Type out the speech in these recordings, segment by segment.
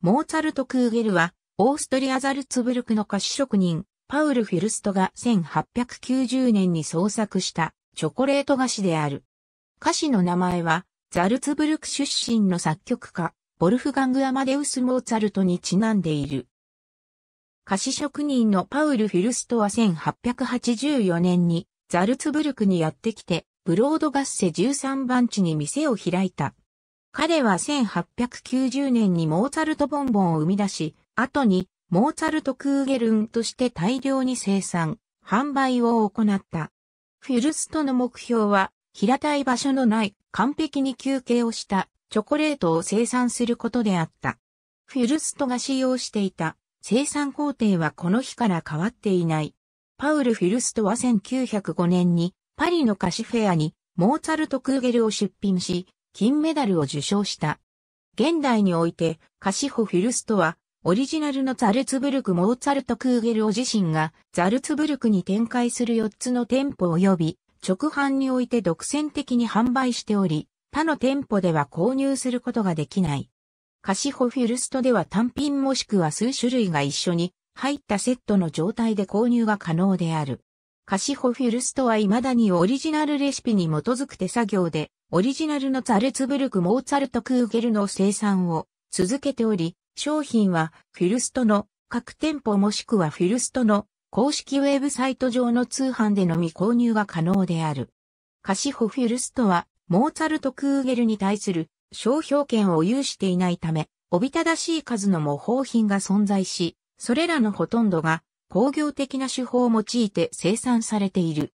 モーツァルト・クーゲルは、オーストリア・ザルツブルクの菓子職人、パウル・フィルストが1890年に創作したチョコレート菓子である。菓子の名前は、ザルツブルク出身の作曲家、ボルフガング・アマデウス・モーツァルトにちなんでいる。菓子職人のパウル・フィルストは1884年にザルツブルクにやってきて、ブロードガッセ13番地に店を開いた。彼は1890年にモーツァルトボンボンを生み出し、後にモーツァルトクーゲルンとして大量に生産、販売を行った。フィルストの目標は、平たい場所のない完璧に休憩をしたチョコレートを生産することであった。フィルストが使用していた生産工程はこの日から変わっていない。パウル・フィルストは1905年にパリの菓子フェアにモーツァルト・クーゲルを出品し、金メダルを受賞した。現代において、カシホ・フィルストは、オリジナルのザルツブルク・モーツァルト・クーゲルを自身が、ザルツブルクに展開する4つの店舗及び、直販において独占的に販売しており、他の店舗では購入することができない。カシホフィルストでは単品もしくは数種類が一緒に入ったセットの状態で購入が可能である。カシホフィルストは未だにオリジナルレシピに基づく手作業でオリジナルのザルツブルク・モーツァルト・クーゲルの生産を続けており、商品はフィルストの各店舗もしくはフィルストの公式ウェブサイト上の通販でのみ購入が可能である。カシホフィルストはモーツァルト・クーゲルに対する商標権を有していないため、おびただしい数の模倣品が存在し、それらのほとんどが工業的な手法を用いて生産されている。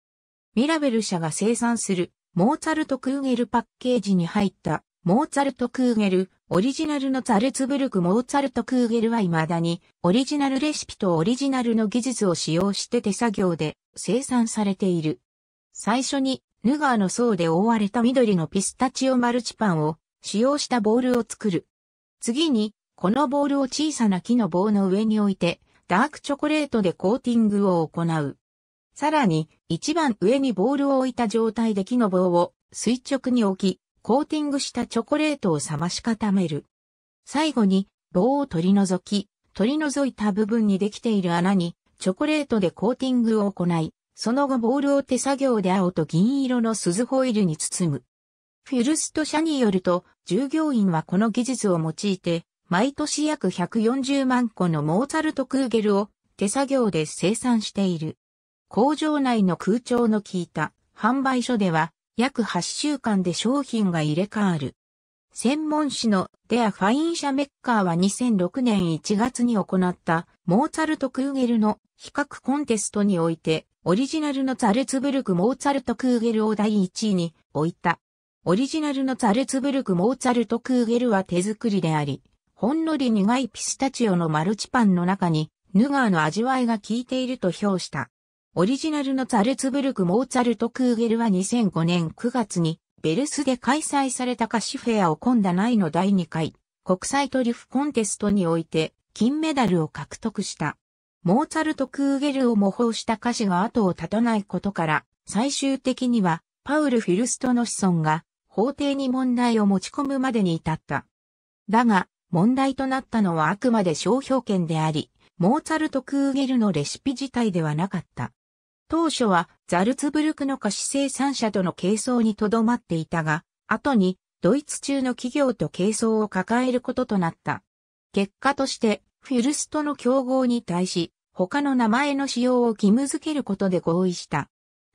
ミラベル社が生産するモーツァルト・クーゲルパッケージに入った、モーツァルト・クーゲル、オリジナルのザルツブルク・モーツァルト・クーゲルは未だに、オリジナルレシピとオリジナルの技術を使用して手作業で生産されている。最初に、ヌガーの層で覆われた緑のピスタチオマルチパンを使用したボールを作る。次に、このボールを小さな木の棒の上に置いて、ダークチョコレートでコーティングを行う。さらに、一番上にボールを置いた状態で木の棒を垂直に置き、コーティングしたチョコレートを冷まし固める。最後に、棒を取り除き、取り除いた部分にできている穴に、チョコレートでコーティングを行い、その後ボールを手作業で青と銀色の鈴ホイルに包む。フィルスト社によると、従業員はこの技術を用いて、毎年約140万個のモーツァルトクーゲルを手作業で生産している。工場内の空調の効いた販売所では約8週間で商品が入れ替わる。専門誌のデア・ファイン社メッカーは2006年1月に行ったモーツァルト・クーゲルの比較コンテストにおいてオリジナルのザルツブルク・モーツァルト・クーゲルを第1位に置いた。オリジナルのザルツブルク・モーツァルト・クーゲルは手作りであり、ほんのり苦いピスタチオのマルチパンの中にヌガーの味わいが効いていると評した。オリジナルのザルツブルク・モーツァルト・クーゲルは2005年9月にベルスで開催された歌詞フェアをんだ内の第2回国際トリュフコンテストにおいて金メダルを獲得した。モーツァルト・クーゲルを模倣した歌詞が後を絶たないことから最終的にはパウル・フィルストの子孫が法廷に問題を持ち込むまでに至った。だが問題となったのはあくまで商標権であり、モーツァルト・クーゲルのレシピ自体ではなかった。当初はザルツブルクの菓子生産者との係争にとどまっていたが、後にドイツ中の企業と係争を抱えることとなった。結果として、フィルストの競合に対し、他の名前の使用を義務付けることで合意した。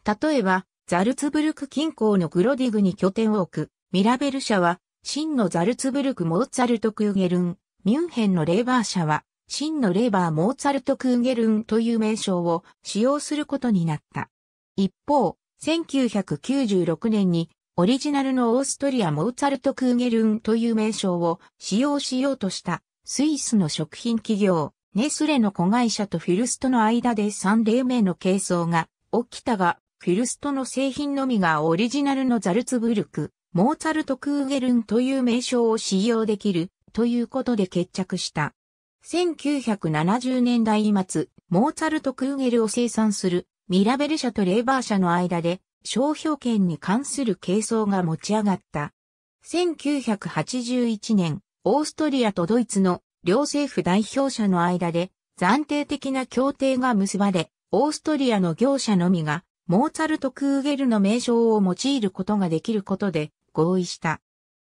例えば、ザルツブルク近郊のグロディグに拠点を置く、ミラベル社は、真のザルツブルクモーツァルトクーゲルン、ミュンヘンのレーバー社は、真のレーバー・モーツァルト・クーゲルンという名称を使用することになった。一方、1996年にオリジナルのオーストリア・モーツァルト・クーゲルンという名称を使用しようとしたスイスの食品企業ネスレの子会社とフィルストの間で3例目の係争が起きたが、フィルストの製品のみがオリジナルのザルツブルク、モーツァルト・クーゲルンという名称を使用できるということで決着した。1970年代末、モーツァルト・クーゲルを生産するミラベル社とレーバー社の間で商標権に関する係争が持ち上がった。1981年、オーストリアとドイツの両政府代表者の間で暫定的な協定が結ばれ、オーストリアの業者のみがモーツァルト・クーゲルの名称を用いることができることで合意した。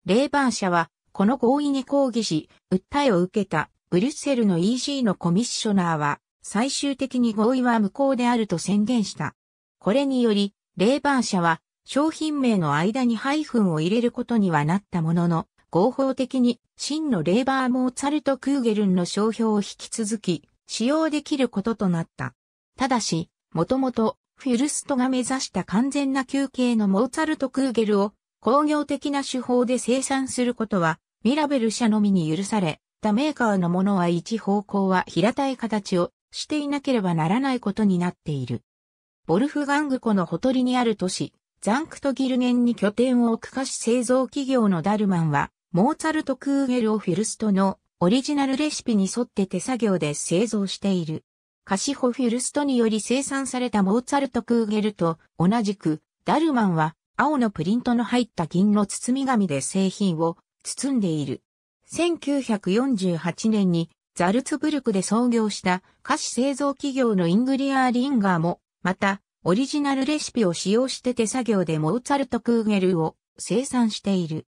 レーバー社はこの合意に抗議し、訴えを受けたブリュッセルの e g のコミッショナーは、最終的に合意は無効であると宣言した。これにより、レーバー社は、商品名の間にハイフンを入れることにはなったものの、合法的に真のレーバーモーツァルト・クーゲルンの商標を引き続き使用できることとなった。ただし、もともとフィルストが目指した完全な休憩のモーツァルト・クーゲルを工業的な手法で生産することはミラベル社のみに許され、ったメーカーのものは一方向は平たい形をしていなければならないことになっている。ボルフガング湖のほとりにある都市、ザンクトギルゲンに拠点を置く菓子製造企業のダルマンは、モーツァルト・クーゲルをフィルストのオリジナルレシピに沿って手作業で製造している。カシホフィルストにより生産されたモーツァルト・クーゲルと同じく、ダルマンは青のプリントの入った銀の包み紙で製品を包んでいる。1948年にザルツブルクで創業した菓子製造企業のイングリアー・リンガーも、また、オリジナルレシピを使用して手作業でモーツァルトクーゲルを生産している。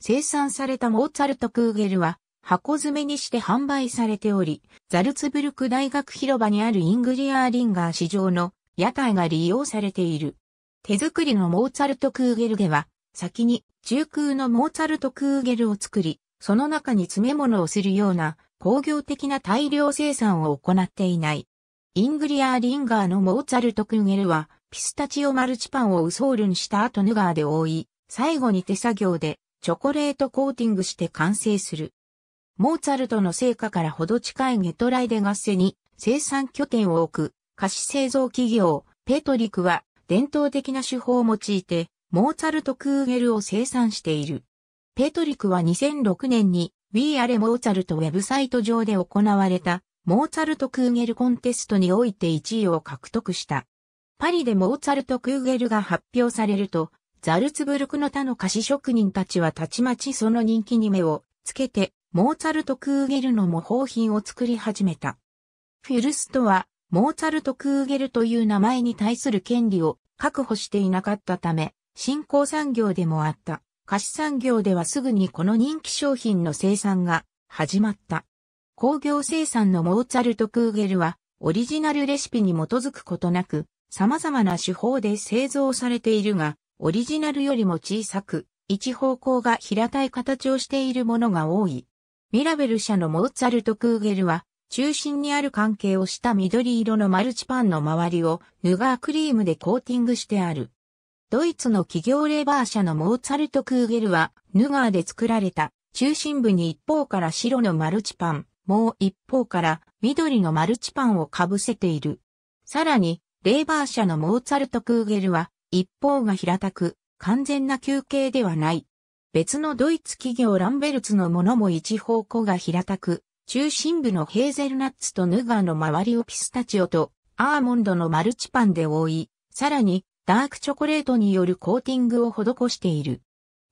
生産されたモーツァルトクーゲルは箱詰めにして販売されており、ザルツブルク大学広場にあるイングリアー・リンガー市場の屋台が利用されている。手作りのモーツァルトクーゲルでは、先に中空のモーツァルトクーゲルを作り、その中に詰め物をするような工業的な大量生産を行っていない。イングリアー・リンガーのモーツァルト・クンゲルは、ピスタチオマルチパンをウソールにした後ヌガーで覆い、最後に手作業でチョコレートコーティングして完成する。モーツァルトの成果からほど近いゲトライデ合セに生産拠点を置く菓子製造企業ペトリクは伝統的な手法を用いてモーツァルトクーゲルを生産している。ペトリクは2006年に We Are モーツァルトウェブサイト上で行われたモーツァルト・クーゲルコンテストにおいて1位を獲得した。パリでモーツァルト・クーゲルが発表されると、ザルツブルクの他の菓子職人たちはたちまちその人気に目をつけて、モーツァルト・クーゲルの模倣品を作り始めた。フュルストは、モーツァルト・クーゲルという名前に対する権利を確保していなかったため、新興産業でもあった。菓子産業ではすぐにこの人気商品の生産が始まった。工業生産のモーツァルト・クーゲルは、オリジナルレシピに基づくことなく、様々な手法で製造されているが、オリジナルよりも小さく、一方向が平たい形をしているものが多い。ミラベル社のモーツァルト・クーゲルは、中心にある関係をした緑色のマルチパンの周りを、ヌガークリームでコーティングしてある。ドイツの企業レバー社のモーツァルト・クーゲルは、ヌガーで作られた、中心部に一方から白のマルチパン、もう一方から緑のマルチパンをかぶせている。さらに、レーバー社のモーツァルト・クーゲルは、一方が平たく、完全な球形ではない。別のドイツ企業ランベルツのものも一方向が平たく、中心部のヘーゼルナッツとヌガーの周りをピスタチオとアーモンドのマルチパンで覆い、さらにダークチョコレートによるコーティングを施している。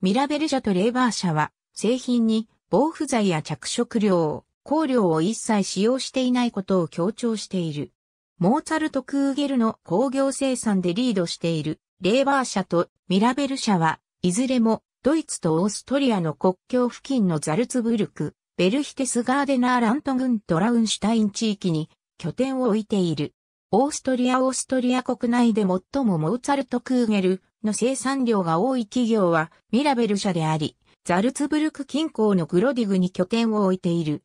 ミラベル社とレーバー社は製品に防腐剤や着色料、香料を一切使用していないことを強調している。モーツァルト・クーゲルの工業生産でリードしているレーバー社とミラベル社はいずれもドイツとオーストリアの国境付近のザルツブルク、ベルヒテスガーデナーラントグン・トラウンシュタイン地域に拠点を置いている。オーストリアオーストリア国内で最もモーツァルト・クーゲルの生産量が多い企業はミラベル社であり、ザルツブルク近郊のグロディグに拠点を置いている。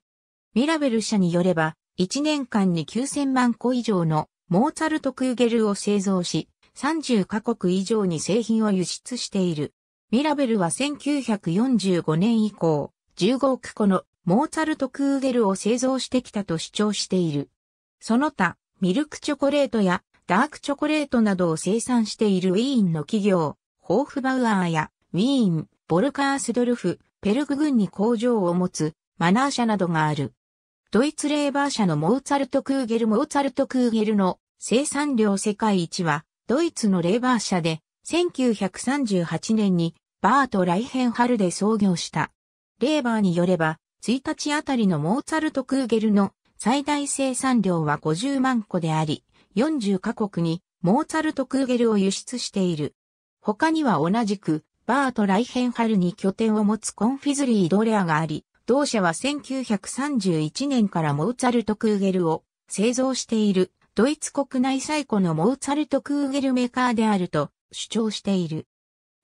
ミラベル社によれば、1年間に9000万個以上のモーツァルト・クーゲルを製造し、30カ国以上に製品を輸出している。ミラベルは1945年以降、15億個のモーツァルト・クーゲルを製造してきたと主張している。その他、ミルクチョコレートやダークチョコレートなどを生産しているウィーンの企業、ホーフバウアーやウィーン、ボルカースドルフ、ペルグ郡に工場を持つマナー社などがある。ドイツレーバー社のモーツァルト・クーゲルモーツァルト・クーゲルの生産量世界一はドイツのレーバー社で1938年にバート・ライヘンハルで創業した。レーバーによれば1日あたりのモーツァルト・クーゲルの最大生産量は50万個であり、40カ国にモーツァルト・クーゲルを輸出している。他には同じく、バート・ライヘンハルに拠点を持つコンフィズリー・ドレアがあり、同社は1931年からモーツァルト・クーゲルを製造している、ドイツ国内最古のモーツァルト・クーゲルメーカーであると主張している。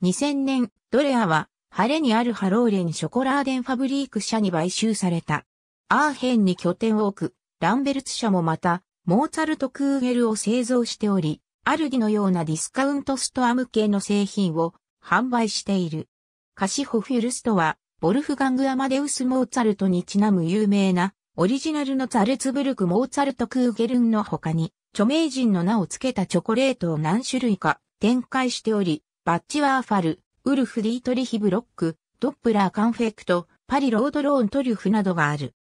2000年、ドレアは、晴れにあるハローレン・ショコラーデン・ファブリーク社に買収された。アーヘンに拠点を置く、ランベルツ社もまた、モーツァルトクーゲルを製造しており、アルディのようなディスカウントストア向けの製品を販売している。カシホフュルストは、ボルフガング・アマデウス・モーツァルトにちなむ有名な、オリジナルのザルツブルク・モーツァルト・クーゲルンの他に、著名人の名を付けたチョコレートを何種類か展開しており、バッチワーファル、ウルフ・ディートリヒ・ブロック、ドップラー・カンフェクト、パリ・ロードローン・トリュフなどがある。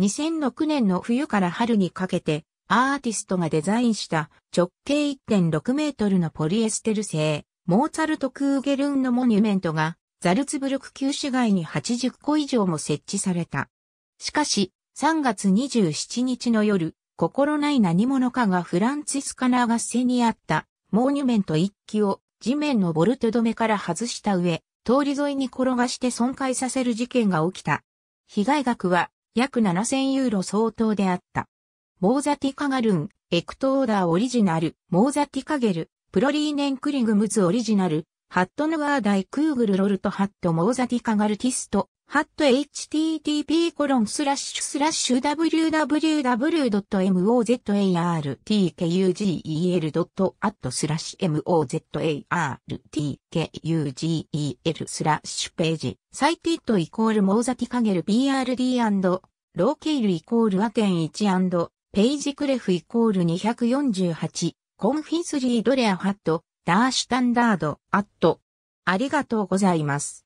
2006年の冬から春にかけて、アーティストがデザインした直径1.6メートルのポリエステル製、モーツァルト・クーゲルンのモニュメントが、ザルツブルク旧市街に80個以上も設置された。しかし、3月27日の夜、心ない何者かがフランツィスカナー合戦にあったモニュメント一機を地面のボルト止めから外した上、通り沿いに転がして損壊させる事件が起きた。被害額は約7000ユーロ相当であった。モーザティカガルン、エクトーダーオリジナル、モーザティカゲル、プロリーネンクリグムズオリジナル、ハットヌガーダイクーグルロルトハットモーザティカガルティスト、h ッ t h t t p w w w m o z a r t k u g e l a t スラッシュ mozartkugel スラッシュページ。サイティットイコールモーザティカゲル BRD& ローケールイコールアケン1ページクレフイコール248コンフィスリードレアハットダーシュタンダードアットありがとうございます。